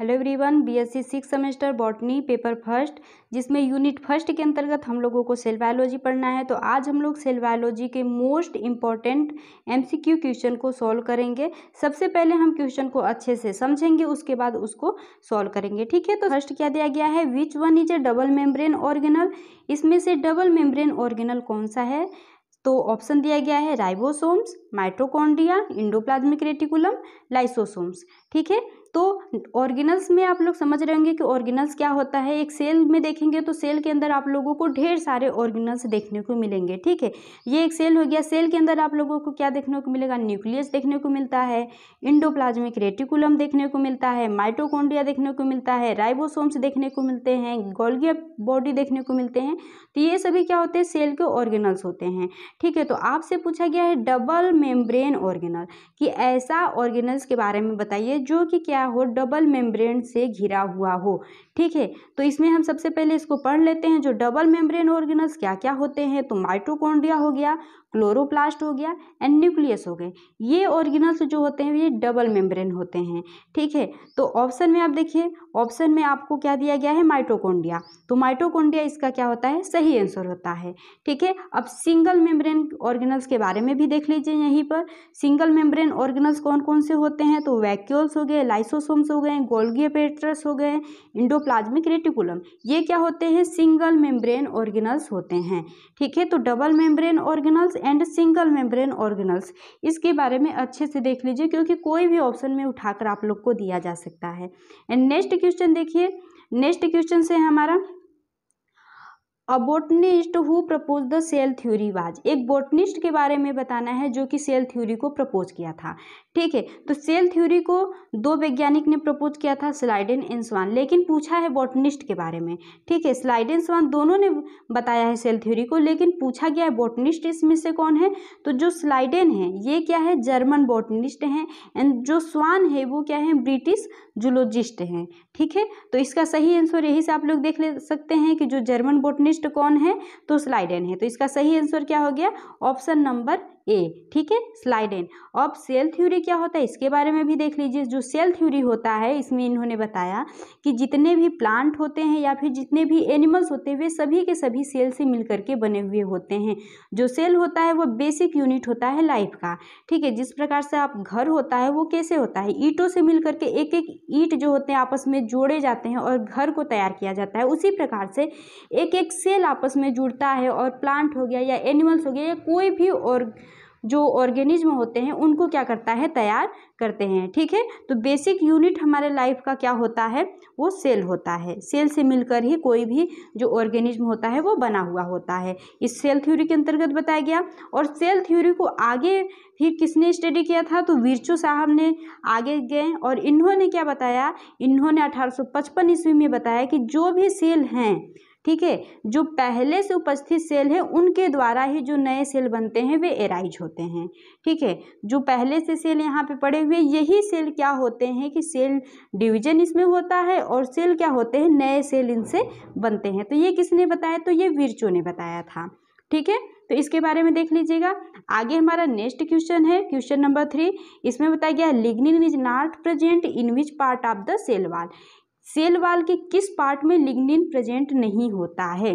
hello everyone BSc six semester botany paper first जिसमें unit first के अंतर्गत हम लोगों को सेल बायोलॉजी पढ़ना है तो आज हम लोग सेल बायोलॉजी के मोस्ट इम्पॉर्टेंट एमसीक्यू क्वेश्चन को सॉल्व करेंगे सबसे पहले हम क्वेश्चन को अच्छे से समझेंगे उसके बाद उसको सॉल्व करेंगे ठीक है तो फर्स्ट क्या दिया गया है which one is a double membrane organelle इसमें से डबल मेम्ब्रेन ऑर्गेनल कौन सा है तो ऑप्शन दिया गया है ribosomes mitochondria endoplasmic reticulum lysosomes ठीक है तो ऑर्गेनल्स में आप लोग समझ रहे होंगे कि ऑर्गेनल्स क्या होता है एक सेल में देखेंगे तो सेल के अंदर आप लोगों को ढेर सारे ऑर्गेनल्स देखने को मिलेंगे ठीक है ये एक सेल हो गया सेल के अंदर आप लोगों को क्या देखने को मिलेगा न्यूक्लियस देखने को मिलता है इंडोप्लाज्मिक रेटिकुलम देखने को मिलता है माइटोकॉन्ड्रिया देखने को मिलता है राइबोसोम्स देखने को मिलते हैं गोल्गिया बॉडी देखने को मिलते हैं तो ये सभी क्या होते हैं सेल के ऑर्गेनल्स होते हैं ठीक है तो आपसे पूछा गया है डबल मेम्ब्रेन ऑर्गेनल कि ऐसा ऑर्गेनल्स के बारे में बताइए जो कि क्या हो डबल मेम्ब्रेन से घिरा हुआ हो ठीक है तो इसमें हम सबसे पहले इसको पढ़ लेते हैं जो डबल मेम्ब्रेन ऑर्गेनल्स क्या क्या होते हैं तो माइटोकॉन्ड्रिया हो गया क्लोरोप्लास्ट हो गया एंड न्यूक्लियस हो गए ये ऑर्गेनल्स जो होते हैं ये डबल मेम्ब्रेन होते हैं ठीक है तो ऑप्शन में आप देखिए ऑप्शन में आपको क्या दिया गया है माइटोकॉन्ड्रिया तो माइटोकॉन्ड्रिया इसका क्या होता है सही आंसर होता है ठीक है अब सिंगल मेम्ब्रेन ऑर्गेनल्स के बारे में भी देख लीजिए यहीं पर सिंगल मेम्ब्रेन ऑर्गेनल्स कौन कौन से होते हैं तो वैक्यूल्स हो गए लाइसोसोम्स हो गए गोल्गियपेट्रस हो गए इंडोप्लाज्मिक रेटिकुलम ये क्या होते हैं सिंगल मेम्ब्रेन ऑर्गेनल्स होते हैं ठीक है तो double membrane organelles and single membrane organelles इसके बारे में अच्छे से देख लीजिए क्योंकि कोई भी ऑप्शन में उठाकर आप लोग को दिया जा सकता है एंड नेक्स्ट क्वेश्चन देखिए नेक्स्ट क्वेश्चन से हमारा a botanist who propose the cell theory was एक बोटनिस्ट के बारे में बताना है जो कि सेल थ्योरी को प्रपोज किया था ठीक है तो सेल थ्योरी को दो वैज्ञानिक ने प्रपोज किया था स्लाइडन एंड स्वान लेकिन पूछा है बोटनिस्ट के बारे में ठीक है स्लाइडन स्वान दोनों ने बताया है सेल थ्योरी को लेकिन पूछा गया है बोटनिस्ट इसमें से कौन है तो जो स्लाइडन है ये क्या है जर्मन बोटनिस्ट हैं एंड जो स्वान है वो क्या है ब्रिटिश जुलोजिस्ट हैं ठीक है तो इसका सही आंसर यही से आप लोग देख ले सकते हैं कि जो जर्मन बोटनिस्ट कौन है तो स्लाइडन है तो इसका सही आंसर क्या हो गया ऑप्शन नंबर ए ठीक है स्लाइड एन अब सेल थ्योरी क्या होता है इसके बारे में भी देख लीजिए जो सेल थ्योरी होता है इसमें इन्होंने बताया कि जितने भी प्लांट होते हैं या फिर जितने भी एनिमल्स होते हैं वे सभी के सभी सेल से मिल करके बने हुए होते हैं जो सेल होता है वो बेसिक यूनिट होता है लाइफ का ठीक है जिस प्रकार से आप घर होता है वो कैसे होता है ईटों से मिल करके एक एक ईट जो होते हैं आपस में जोड़े जाते हैं और घर को तैयार किया जाता है उसी प्रकार से एक एक सेल आपस में जुड़ता है और प्लांट हो गया या एनिमल्स हो गया या कोई भी और जो ऑर्गेनिज्म होते हैं उनको क्या करता है तैयार करते हैं ठीक है तो बेसिक यूनिट हमारे लाइफ का क्या होता है वो सेल होता है सेल से मिलकर ही कोई भी जो ऑर्गेनिज्म होता है वो बना हुआ होता है इस सेल थ्योरी के अंतर्गत बताया गया और सेल थ्योरी को आगे फिर किसने स्टडी किया था तो वीरचो साहब ने आगे गए और इन्होंने क्या बताया इन्होंने अठारह ईस्वी में बताया कि जो भी सेल हैं ठीक है जो पहले से उपस्थित सेल है उनके द्वारा ही जो नए सेल बनते हैं वे एराइज होते हैं ठीक है जो पहले से सेल यहाँ पे पड़े हुए यही सेल क्या होते हैं कि सेल डिवीजन इसमें होता है और सेल क्या होते हैं नए सेल इनसे बनते हैं तो ये किसने बताया तो ये विरचो ने बताया था ठीक है तो इसके बारे में देख लीजिएगा आगे हमारा नेक्स्ट क्वेश्चन है क्वेश्चन नंबर थ्री इसमें बताया गया lignin is not present in which part of the cell wall cell wall के किस पार्ट में लिग्निन प्रेजेंट नहीं होता है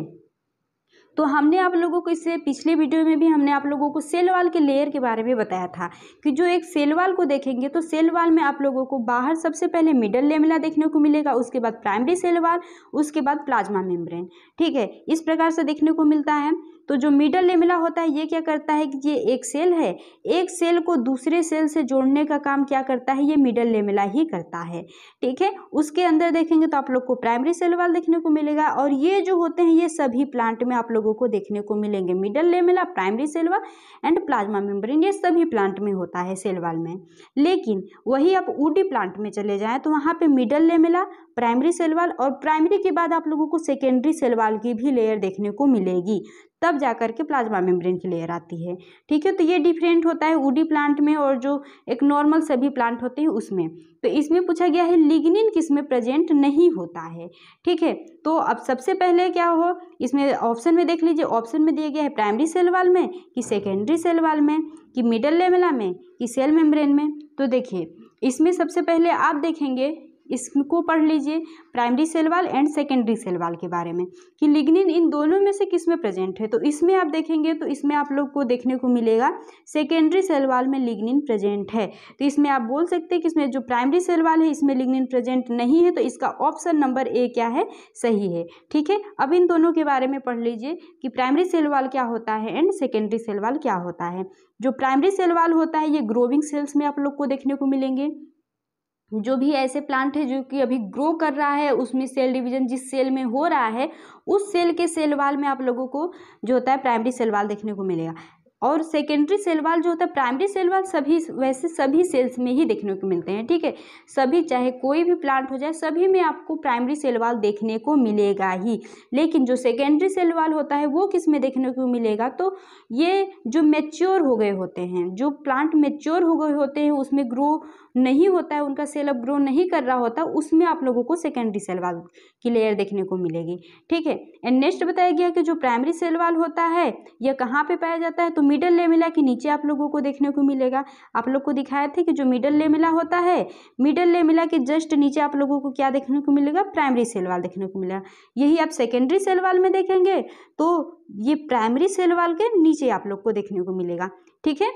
तो हमने आप लोगों को इससे पिछले वीडियो में भी हमने आप लोगों को सेल वाल के लेयर के बारे में बताया था कि जो एक सेल वाल को देखेंगे तो सेल वाल में आप लोगों को बाहर सबसे पहले मिडल लेमिला देखने को मिलेगा उसके बाद प्राइमरी सेल वाल उसके बाद प्लाज्मा मेम्ब्रेन ठीक है इस प्रकार से देखने को मिलता है तो जो मिडल लेमिला होता है ये क्या करता है कि ये एक सेल है एक सेल को दूसरे सेल से जोड़ने का काम क्या करता है ये मिडल लेमिला ही करता है ठीक है उसके अंदर देखेंगे तो आप लोग को प्राइमरी सेल वाल देखने को मिलेगा और ये जो होते हैं ये सभी प्लांट में आप लोगों को देखने को मिलेंगे middle lamella primary cell wall and plasma membrane ये सभी प्लांट में होता है सेल वाल में लेकिन वही आप ऊडी प्लांट में चले जाएँ तो वहाँ पर मिडल लेमिला प्राइमरी सेल वाल और प्राइमरी के बाद आप लोगों को सेकेंडरी सेल वाल की भी लेयर देखने को मिलेगी तब जा कर के प्लाज्मा मेम्ब्रेन की लेयर आती है ठीक है तो ये डिफरेंट होता है वुडी प्लांट में और जो एक नॉर्मल सभी प्लांट होते हैं उसमें तो इसमें पूछा गया है लिग्निन किसमें प्रेजेंट नहीं होता है ठीक है तो अब सबसे पहले क्या हो इसमें ऑप्शन में देख लीजिए ऑप्शन में दिया गया है प्राइमरी सेल वाल में कि सेकेंडरी सेल वाल में कि मिडल लेवला में कि सेल मेम्ब्रेन में तो देखिए इसमें सबसे पहले आप देखेंगे इसको पढ़ लीजिए primary cell wall and secondary cell wall के बारे में कि लिग्निन इन दोनों में से किस में प्रेजेंट है तो इसमें आप देखेंगे तो इसमें आप लोग को देखने को मिलेगा सेकेंडरी सेल वाल में लिग्निन प्रेजेंट है तो इसमें आप बोल सकते हैं कि इसमें जो प्राइमरी सेल वाल है इसमें लिग्निन प्रेजेंट नहीं है तो इसका ऑप्शन नंबर ए क्या है सही है ठीक है अब इन दोनों के बारे में पढ़ लीजिए कि प्राइमरी सेल वाल क्या होता है एंड सेकेंडरी सेल वाल क्या होता है जो प्राइमरी सेल वाल होता है ये ग्रोविंग सेल्स में आप लोग को देखने को मिलेंगे जो भी ऐसे प्लांट है जो कि अभी ग्रो कर रहा है उसमें सेल डिवीजन जिस सेल में हो रहा है उस सेल के सेल वाल में आप लोगों को जो होता है प्राइमरी सेल वाल देखने को मिलेगा और सेकेंडरी सेल वाल जो होता है प्राइमरी सेल वाल सभी वैसे सभी सेल्स में ही देखने को मिलते हैं ठीक है सभी चाहे कोई भी प्लांट हो जाए सभी में आपको प्राइमरी सेल वाल देखने को मिलेगा ही लेकिन जो सेकेंडरी सेल वाल होता है वो किस में देखने को मिलेगा तो ये जो मेच्योर हो गए होते हैं जो प्लांट मेच्योर हो गए होते हैं उसमें ग्रो नहीं होता है उनका सेल अब ग्रो नहीं कर रहा होता उसमें आप लोगों को सेकेंडरी सेल वाल की लेयर देखने को मिलेगी ठीक है एंड नेक्स्ट बताया गया कि जो प्राइमरी सेल वाल होता है यह कहाँ पर पाया जाता है तो मिडल लेमिला के नीचे आप लोगों को देखने को मिलेगा आप लोग को दिखाया था कि जो मिडल लेमिला होता है मिडल लेमिला के जस्ट नीचे आप लोगों को क्या देखने को मिलेगा प्राइमरी सेल वाल देखने को मिलेगा यही आप सेकेंडरी सेल वाल में देखेंगे तो ये प्राइमरी सेल वाल के नीचे आप लोग को देखने को मिलेगा ठीक है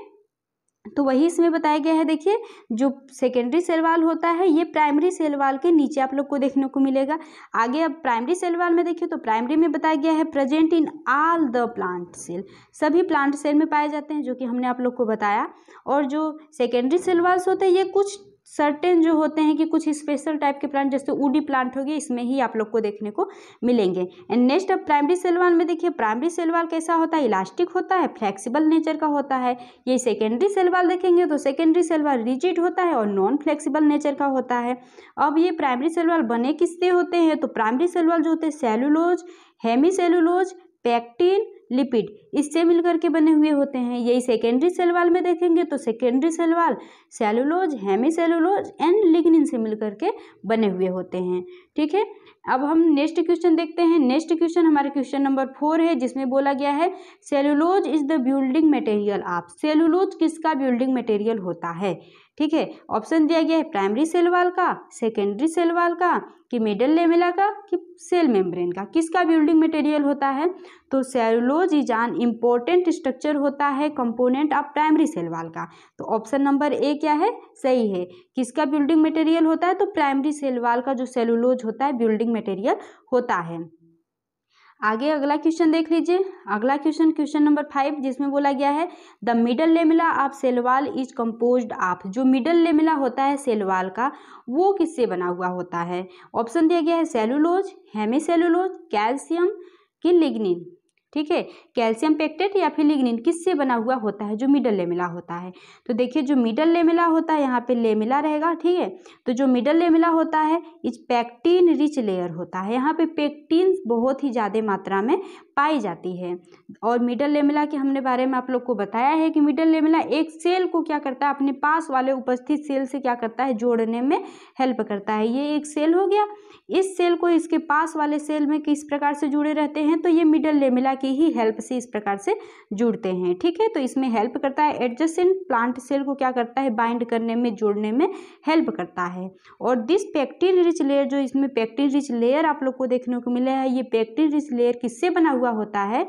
तो वही इसमें बताया गया है देखिए जो सेकेंडरी सेलवाल होता है ये प्राइमरी सेलवाल के नीचे आप लोग को देखने को मिलेगा आगे अब प्राइमरी सेलवाल में देखिए तो प्राइमरी में बताया गया है present in all the plant cell सभी प्लांट सेल में पाए जाते हैं जो कि हमने आप लोग को बताया और जो सेकेंडरी सेलवाल्स होते हैं ये कुछ सर्टेन जो होते हैं कि कुछ स्पेशल टाइप के प्लांट जैसे ऊडी प्लांट हो गए इसमें ही आप लोग को देखने को मिलेंगे एंड नेक्स्ट अब प्राइमरी सेलवाल में देखिए प्राइमरी सेलवाल कैसा होता है इलास्टिक होता है फ्लेक्सिबल नेचर का होता है ये सेकेंडरी सेलवाल देखेंगे तो सेकेंडरी सेलवाल रिजिड होता है और नॉन फ्लेक्सिबल नेचर का होता है अब ये प्राइमरी सेलवाल बने किससे होते हैं तो प्राइमरी सेलवाल जो होते हैं cellulose hemicellulose pectin lipid इससे मिलकर के बने हुए होते हैं यही सेकेंडरी सेलवाल में देखेंगे तो secondary cellulose hemicellulose and lignin से मिलकर के बने हुए होते हैं ठीक है अब हम नेक्स्ट क्वेश्चन देखते हैं नेक्स्ट क्वेश्चन हमारे क्वेश्चन नंबर फोर है जिसमें बोला गया है cellulose is the building material आप सेलुलोज किसका बिल्डिंग मटेरियल होता है ठीक है ऑप्शन दिया गया है प्राइमरी सेलवाल का सेकेंडरी सेलवाल का कि मिडल लेमेला का कि सेल मेम्ब्रेन का किसका बिल्डिंग मटेरियल होता है तो cellulose is an important structure होता है कंपोनेंट ऑफ प्राइमरी सेल वाल का तो ऑप्शन नंबर ए क्या है सही है किसका बिल्डिंग मटेरियल होता है तो प्राइमरी सेल वाल का जो सेलुलोज होता है बिल्डिंग मटेरियल होता है आगे अगला क्वेश्चन देख लीजिए अगला क्वेश्चन क्वेश्चन नंबर फाइव जिसमें बोला गया है the middle lamella of cell wall is compose of जो मिडल लेमिला होता है सेलवाल का वो किससे बना हुआ होता है ऑप्शन दिया गया है सेलुलोज हेमी सेलुलोज कैल्शियम की लिग्निन ठीक है कैल्शियम पेक्टेट या फिर लिग्निन किससे बना हुआ होता है जो मिडल लेमिला होता है तो देखिए जो मिडल लेमिला होता है यहाँ पे लेमिला रहेगा ठीक है तो जो मिडल लेमिला होता है इस पैक्टीन रिच लेयर होता है यहाँ पे पेक्टीन बहुत ही ज़्यादा मात्रा में पाई जाती है और मिडल लेमिला के हमने बारे में आप लोग को बताया है कि मिडल लेमिला एक सेल को क्या करता है अपने पास वाले उपस्थित सेल से क्या करता है जोड़ने में हेल्प करता है ये एक सेल हो गया इस सेल को इसके पास वाले सेल में किस प्रकार से जुड़े रहते हैं तो ये मिडल लेमिला की ही हेल्प से इस प्रकार से जुड़ते हैं ठीक है तो इसमें हेल्प करता है एडजस्टेंट प्लांट सेल को क्या करता है बाइंड करने में जुड़ने में हेल्प करता है और दिस पैक्टिन रिच लेयर जो इसमें पैक्टिन रिच लेयर आप लोग को देखने को मिला है ये पैक्टिन रिच लेयर किससे बना हुआ होता है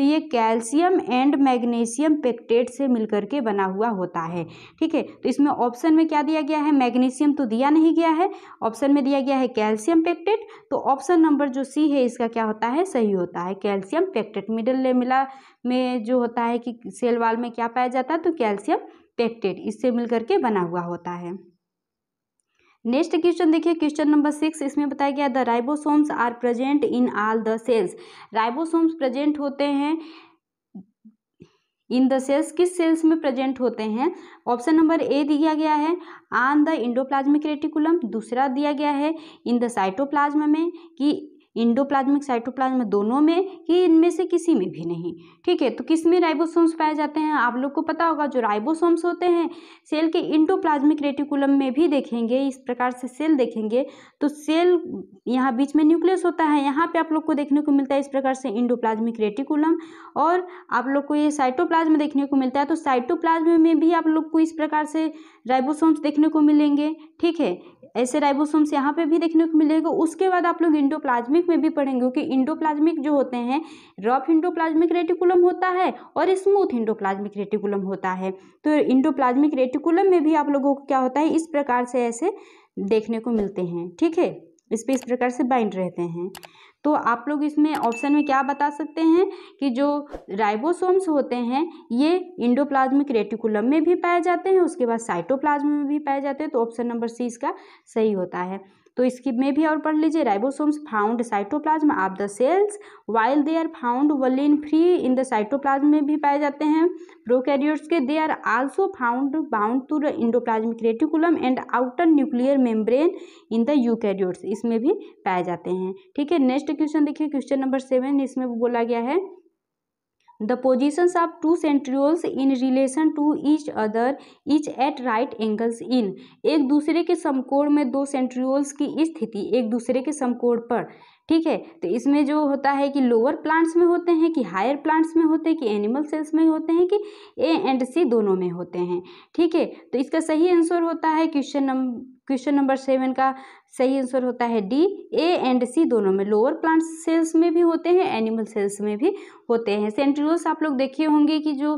तो ये कैल्शियम एंड मैग्नीशियम पेक्टेट से मिलकर के बना हुआ होता है ठीक है तो इसमें ऑप्शन में क्या दिया गया है मैग्नीशियम तो दिया नहीं गया है ऑप्शन में दिया गया है कैल्शियम पेक्टेट तो ऑप्शन नंबर जो सी है इसका क्या होता है सही होता है कैल्शियम पेक्टेट मिडल लेमिला में जो होता है कि सेल वाल में क्या पाया जाता है तो कैल्शियम पेक्टेट इससे मिलकर के बना हुआ होता है नेक्स्ट क्वेश्चन देखिए क्वेश्चन नंबर सिक्स इसमें बताया गया the ribosomes are present in all the cells ribosomes present होते हैं इन द सेल्स किस सेल्स में प्रेजेंट होते हैं ऑप्शन नंबर ए दिया गया है ऑन द इंडोप्लाज्मिक रेटिकुलम दूसरा दिया गया है इन द साइटोप्लाज्म में कि इंडोप्लाज्मिक साइटोप्लाज्मिक दोनों में ही इनमें से किसी में भी नहीं ठीक है तो किस में राइबोसोम्स पाए जाते हैं आप लोग को पता होगा जो राइबोसोम्स होते हैं सेल के इंडोप्लाज्मिक रेटिकुलम में भी देखेंगे इस प्रकार से सेल देखेंगे तो सेल यहाँ बीच में न्यूक्लियस होता है यहाँ पे आप लोग को देखने को मिलता है इस प्रकार से इंडोप्लाज्मिक रेटिकुलम और आप लोग को ये साइटोप्लाज्म देखने को मिलता है तो साइटोप्लाज्म में भी आप लोग को इस प्रकार से राइबोसोम्स देखने को मिलेंगे ठीक है ऐसे राइबोसोम्स यहाँ पे भी देखने को मिलेगा उसके बाद आप लोग इंडोप्लाज्मिक इंडोप्लाज्मिक में भी पढ़ेंगे क्योंकि इंडोप्लाज्मिक जो होते हैं रफ इंडोप्लाज्मिक रेटिकुलम होता है और स्मूथ इंडोप्लाज्मिक रेटिकुलम होता है तो इंडोप्लाज्मिक रेटिकुलम में भी आप लोगों को क्या होता है इस प्रकार से ऐसे देखने को मिलते हैं ठीक है इस पर इस प्रकार से बाइंड रहते हैं तो आप लोग इसमें ऑप्शन में क्या बता सकते हैं कि जो राइबोसोम्स होते हैं ये इंडोप्लाज्मिक रेटिकुलम में भी पाए जाते हैं उसके बाद साइटोप्लाज्म में भी पाए जाते हैं तो ऑप्शन नंबर सी इसका सही होता है तो इसकी में भी और पढ़ लीजिए ribosomes found cytoplasm of the cells while they are found within free in the cytoplasm में भी पाए जाते हैं प्रोकैरियोट्स के they are also found bound to the endoplasmic reticulum and outer nuclear membrane in the eukaryotes इसमें भी पाए जाते हैं ठीक है नेक्स्ट क्वेश्चन देखिए क्वेश्चन नंबर सेवन इसमें बोला गया है the positions of two centrioles in relation to each other etch eight right angles in एक दूसरे के समकोण में दो सेंट्रियोल्स की स्थिति एक दूसरे के समकोण पर ठीक है तो इसमें जो होता है कि लोअर प्लांट्स में होते हैं कि हायर प्लांट्स में होते हैं कि एनिमल सेल्स में होते हैं कि ए एंड सी दोनों में होते हैं ठीक है तो इसका सही आंसर होता है question number question number seven का सही आंसर होता है डी ए एंड सी दोनों में लोअर प्लांट सेल्स में भी होते हैं एनिमल सेल्स में भी होते हैं सेंट्रियोल्स आप लोग देखे होंगे कि जो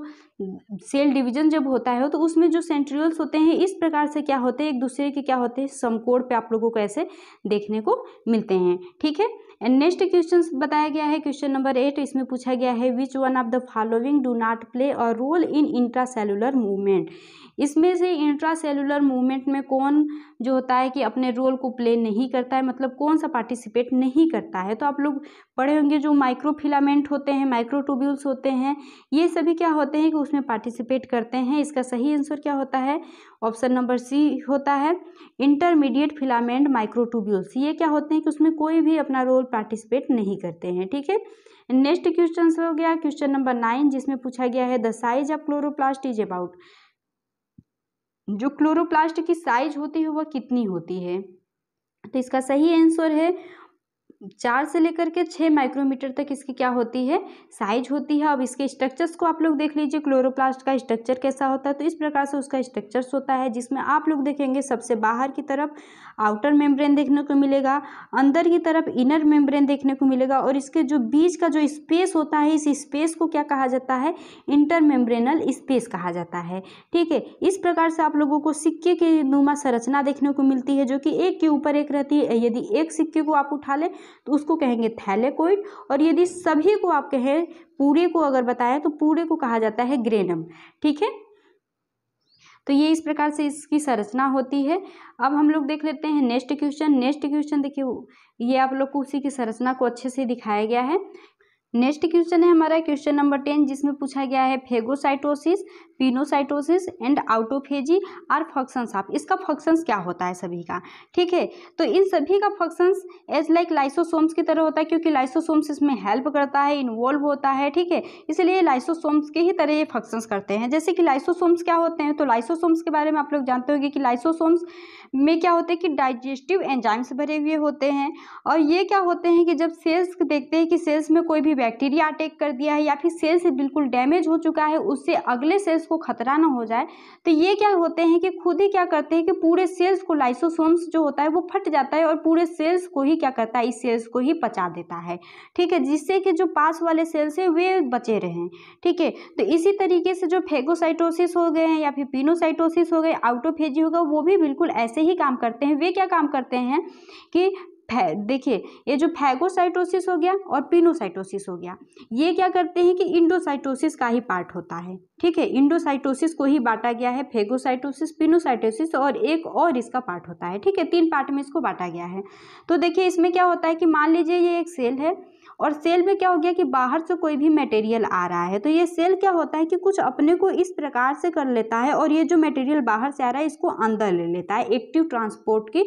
सेल डिवीजन जब होता है तो उसमें जो सेंट्रियोल्स होते हैं इस प्रकार से क्या होते हैं एक दूसरे के क्या होते हैं समकोड़ पे आप लोगों को ऐसे देखने को मिलते हैं ठीक है एंड नेक्स्ट क्वेश्चन बताया गया है क्वेश्चन नंबर एट इसमें पूछा गया है which one of the following do not play a role in intracellular movement इसमें से इंट्रा सेलुलर मूवमेंट में कौन जो होता है कि अपने रोल को प्ले नहीं करता है मतलब कौन सा पार्टिसिपेट नहीं करता है तो आप लोग बड़े होंगे जो माइक्रोफिलामेंट होते हैं माइक्रोट्यूब्यूल्स होते हैं ये सभी क्या होते हैं कि उसमें पार्टिसिपेट करते हैं इसका सही आंसर क्या होता है ऑप्शन नंबर सी होता है इंटरमीडिएट फिलामेंट माइक्रोट्यूब्यूल्स ये क्या होते हैं कि उसमें कोई भी अपना रोल पार्टिसिपेट नहीं करते हैं ठीक है नेक्स्ट क्वेश्चन हो गया क्वेश्चन नंबर नाइन जिसमें पूछा गया है the size of chloroplast is about जो क्लोरोप्लास्ट की साइज होती है वह कितनी होती है तो इसका सही आंसर है चार से लेकर के छः माइक्रोमीटर तक इसकी क्या होती है साइज होती है अब इसके स्ट्रक्चर्स को आप लोग देख लीजिए क्लोरोप्लास्ट का स्ट्रक्चर कैसा होता है तो इस प्रकार से उसका स्ट्रक्चर्स होता है जिसमें आप लोग देखेंगे सबसे बाहर की तरफ आउटर मेम्ब्रेन देखने को मिलेगा अंदर की तरफ इनर मेम्ब्रेन देखने को मिलेगा और इसके जो बीच का जो स्पेस होता है इस स्पेस को क्या कहा जाता है इंटर मेम्ब्रेनल स्पेस कहा जाता है ठीक है इस प्रकार से आप लोगों को सिक्के की नुमा संरचना देखने को मिलती है जो कि एक के ऊपर एक रहती है यदि एक सिक्के को आप उठा लें तो उसको कहेंगे थैलेकोइड और यदि सभी को आप कहें पूरे को अगर बताएं तो पूरे को कहा जाता है ग्रेनम ठीक है तो ये इस प्रकार से इसकी संरचना होती है अब हम लोग देख लेते हैं नेक्स्ट क्वेश्चन नेक्स्ट क्वेश्चन देखिए ये आप लोग को उसी की संरचना को अच्छे से दिखाया गया है नेक्स्ट क्वेश्चन है हमारा क्वेश्चन नंबर टेन जिसमें पूछा गया है phagocytosis pinocytosis and autophagy are functions आप इसका फंक्शंस क्या होता है सभी का ठीक है तो इन सभी का फंक्शंस एज लाइक लाइसोसोम्स की तरह होता है क्योंकि लाइसोसोम्स इसमें हेल्प करता है इन्वॉल्व होता है ठीक है इसलिए लाइसोसोम्स के ही तरह ये फंक्शंस करते हैं जैसे कि लाइसोसोम्स क्या होते हैं तो लाइसोसोम्स के बारे में आप लोग जानते होंगे कि लाइसोसोम्स में क्या होते हैं कि डाइजेस्टिव एंजाइम्स भरे हुए होते हैं और ये क्या होते हैं कि जब सेल्स देखते हैं कि सेल्स में कोई भी बैक्टीरिया अटैक कर दिया है या फिर सेल से बिल्कुल डैमेज हो चुका है उससे अगले सेल्स को खतरा ना हो जाए तो ये क्या होते हैं कि खुद ही क्या करते हैं कि पूरे सेल्स को लाइसोसोम्स जो होता है वो फट जाता है और पूरे सेल्स को ही क्या करता है इस सेल्स को ही पचा देता है ठीक है जिससे कि जो पास वाले सेल्स हैं वे बचे रहें ठीक है तो इसी तरीके से जो फेगोसाइटोसिस हो गए हैं या फिर पिनोसाइटोसिस हो गए आउटोफेजी होगा वो भी बिल्कुल ऐसे ही काम करते हैं वे क्या काम करते हैं कि फै देखिए ये जो फैगोसाइटोसिस हो गया और पिनोसाइटोसिस हो गया ये क्या करते हैं कि इंडोसाइटोसिस का ही पार्ट होता है ठीक है इंडोसाइटोसिस को ही बांटा गया है फेगोसाइटोसिस पिनोसाइटोसिस और एक और इसका पार्ट होता है ठीक है तीन पार्ट में इसको बांटा गया है तो देखिए इसमें क्या होता है कि मान लीजिए ये एक सेल है और सेल में क्या हो गया कि बाहर से कोई भी मटेरियल आ रहा है तो ये सेल क्या होता है कि कुछ अपने को इस प्रकार से कर लेता है और ये जो मटेरियल बाहर से आ रहा है इसको अंदर ले लेता है एक्टिव ट्रांसपोर्ट की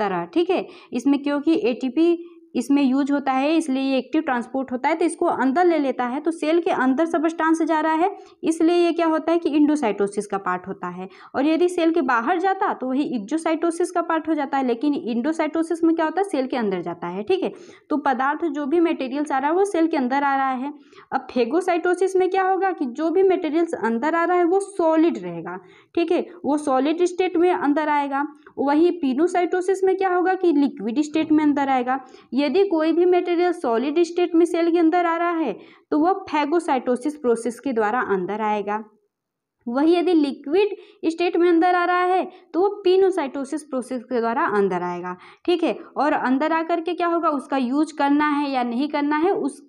तरह ठीक है इसमें क्योंकि एटीपी इसमें यूज होता है इसलिए ये एक्टिव ट्रांसपोर्ट होता है तो इसको अंदर ले लेता है तो सेल के अंदर सबस्टांस जा रहा है इसलिए ये क्या होता है कि इंडोसाइटोसिस का पार्ट होता है और यदि सेल के बाहर जाता तो वही इग्जोसाइटोसिस का पार्ट हो जाता है लेकिन इंडोसाइटोसिस में क्या होता है सेल के अंदर जाता है ठीक है तो पदार्थ जो भी मेटेरियल्स आ रहा है वो सेल के अंदर आ रहा है अब फेगोसाइटोसिस में क्या होगा कि जो भी मेटेरियल्स अंदर आ रहा है वो सॉलिड रहेगा ठीक है वो सॉलिड स्टेट में अंदर आएगा वही पीनोसाइटोसिस में क्या होगा कि लिक्विड स्टेट में अंदर आएगा यदि कोई भी मटेरियल सॉलिड स्टेट में सेल के अंदर आ रहा है तो वह फैगोसाइटोसिस प्रोसेस के द्वारा अंदर आएगा वही यदि लिक्विड स्टेट में अंदर आ रहा है तो वो पीनोसाइटोसिस प्रोसेस के द्वारा अंदर आएगा ठीक है और अंदर आकर के क्या होगा उसका यूज करना है या नहीं करना है उस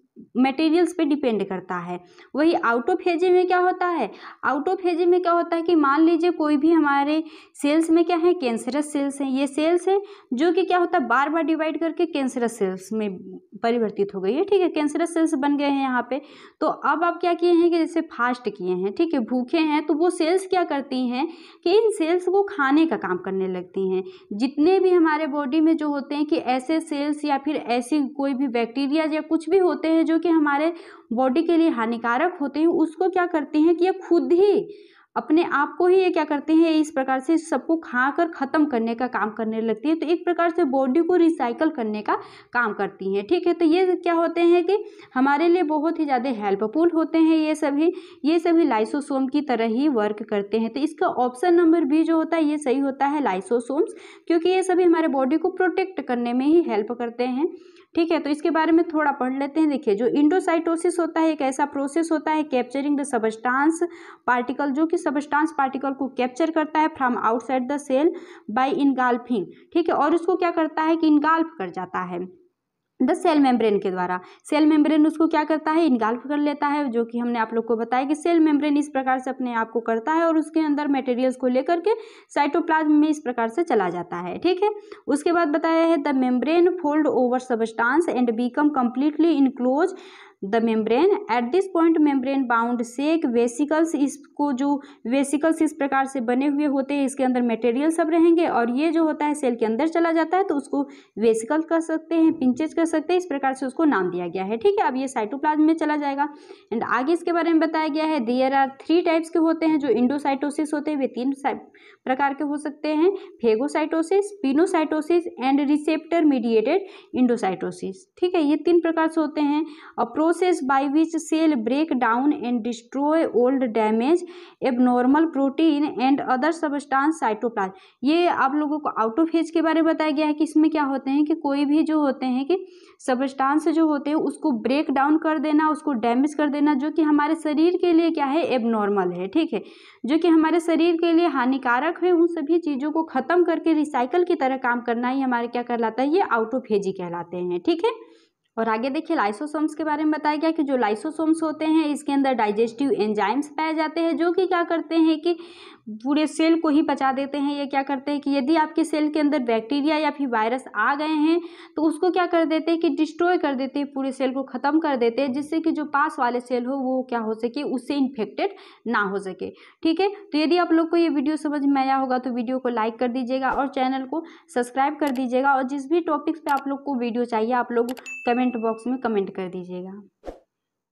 मटेरियल्स पे डिपेंड करता है वही आउट ऑफ में क्या होता है आउट ऑफ में क्या होता है कि मान लीजिए कोई भी हमारे सेल्स में क्या है कैंसरस सेल्स हैं ये सेल्स हैं जो कि क्या होता है बार बार डिवाइड करके कैंसरस सेल्स में परिवर्तित हो गई है ठीक है कैंसरस सेल्स बन गए हैं यहाँ पे तो अब आप क्या किए हैं कि जैसे फास्ट किए हैं ठीक है भूखे हैं तो वो सेल्स क्या करती हैं कि इन सेल्स को खाने का काम करने लगती हैं जितने भी हमारे बॉडी में जो होते हैं कि ऐसे सेल्स या फिर ऐसी कोई भी बैक्टीरिया या कुछ भी होते हैं जो कि हमारे बॉडी के लिए हानिकारक होते हैं उसको क्या करते हैं कि ये खुद ही अपने आप को ही ये क्या करते हैं इस प्रकार से सबको खा कर ख़त्म करने का काम करने लगती है तो एक प्रकार से बॉडी को रिसाइकल करने का काम करती हैं ठीक है तो ये क्या होते हैं कि हमारे लिए बहुत ही ज़्यादा हेल्पफुल होते हैं ये सभी ये सभी लाइसोसोम की तरह ही वर्क करते हैं तो इसका ऑप्शन नंबर भी जो होता है ये सही होता है लाइसोसोम्स क्योंकि ये सभी हमारे बॉडी को प्रोटेक्ट करने में ही हेल्प करते हैं ठीक है तो इसके बारे में थोड़ा पढ़ लेते हैं देखिए जो इंडोसाइटोसिस होता है एक ऐसा प्रोसेस होता है कैप्चरिंग द सबस्टांस पार्टिकल जो कि सबस्टांस पार्टिकल को कैप्चर करता है from outside the cell by engulfing ठीक है और उसको क्या करता है कि इनगाल्फ कर जाता है द सेल मेम्ब्रेन के द्वारा सेल मेम्ब्रेन उसको क्या करता है इनगाल्फ कर लेता है जो कि हमने आप लोग को बताया कि सेल मेम्ब्रेन इस प्रकार से अपने आप को करता है और उसके अंदर मटेरियल्स को लेकर के साइटोप्लाज्म में इस प्रकार से चला जाता है ठीक है उसके बाद बताया है the membrane fold over substance and become completely enclose the membrane at this point membrane bound sac vesicles इसको जो वेसिकल्स इस प्रकार से बने हुए होते हैं इसके अंदर मटेरियल सब रहेंगे और ये जो होता है सेल के अंदर चला जाता है तो उसको वेसिकल कर सकते हैं पिंचेज कर सकते हैं इस प्रकार से उसको नाम दिया गया है ठीक है अब ये साइटोप्लाज्म में चला जाएगा एंड आगे इसके बारे में बताया गया है देयर आर थ्री टाइप्स के होते हैं जो इंडोसाइटोसिस होते हैं वे तीन प्रकार के हो सकते हैं phagocytosis pinocytosis and receptor mediated endocytosis ठीक है ये तीन प्रकार से होते हैं approach process by which cell break down and destroy old damage abnormal protein and other substance cytoplasm ये आप लोगों को आउटोफेज के बारे में बताया गया है कि इसमें क्या होते हैं कि कोई भी जो होते हैं कि सबस्टांस जो होते हैं उसको ब्रेक डाउन कर देना उसको डैमेज कर देना जो कि हमारे शरीर के लिए क्या है एबनॉर्मल है ठीक है जो कि हमारे शरीर के लिए हानिकारक है उन सभी चीज़ों को ख़त्म करके रिसाइकल की तरह काम करना ही हमारे क्या कहलाता है ये आउटोफेजी कहलाते हैं ठीक है और आगे देखिए लाइसोसोम्स के बारे में बताया गया कि जो लाइसोसोम्स होते हैं इसके अंदर डाइजेस्टिव एंजाइम्स पाए जाते हैं जो कि क्या करते हैं कि पूरे सेल को ही पचा देते हैं ये क्या करते हैं कि यदि आपके सेल के अंदर बैक्टीरिया या फिर वायरस आ गए हैं तो उसको क्या कर देते हैं कि डिस्ट्रॉय कर देते हैं पूरे सेल को ख़त्म कर देते हैं जिससे कि जो पास वाले सेल हो वो क्या हो सके उससे इन्फेक्टेड ना हो सके ठीक है तो यदि आप लोग को ये वीडियो समझ में आया होगा तो वीडियो को लाइक कर दीजिएगा और चैनल को सब्सक्राइब कर दीजिएगा और जिस भी टॉपिक्स पर आप लोग को वीडियो चाहिए आप लोग कमेंट कमेंट बॉक्स में कमेंट कर दीजिएगा